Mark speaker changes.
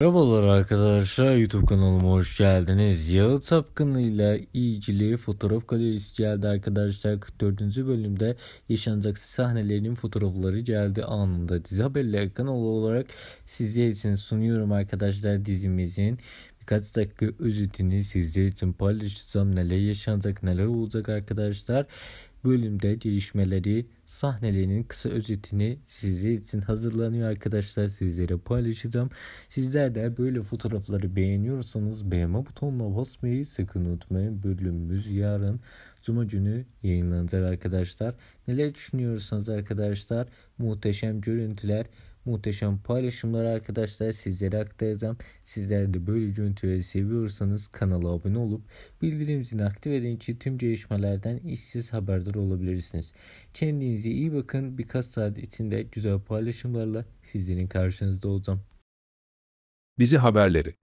Speaker 1: Merhabalar arkadaşlar YouTube kanalıma hoş geldiniz. Yağı tapkınıyla ilgili fotoğraf galerisi geldi arkadaşlar. 44. bölümde yaşanacak sahnelerin fotoğrafları geldi anında. Dizi haberleri kanalı olarak sizler için sunuyorum arkadaşlar dizimizin. Birkaç dakika özetini sizler için paylaşacağım. Neler yaşanacak neler olacak arkadaşlar. Bölümde gelişmeleri sahnelerinin kısa özetini sizler için hazırlanıyor arkadaşlar. Sizlere paylaşacağım. Sizler de böyle fotoğrafları beğeniyorsanız beğenme butonuna basmayı sakın unutmayın. Bölümümüz yarın Cuma günü yayınlanacak arkadaşlar. Neler düşünüyorsunuz arkadaşlar muhteşem görüntüler muhteşem paylaşımlar arkadaşlar sizlere aktaracağım. Sizler de böyle görüntüleri seviyorsanız kanala abone olup bildirim zilini aktif edin ki tüm gelişmelerden işsiz haberdar olabilirsiniz. Kendinize Kendinize iyi bakın. Birkaç saat içinde güzel paylaşımlarla sizlerin karşınızda olacağım.
Speaker 2: Bizi
Speaker 3: haberleri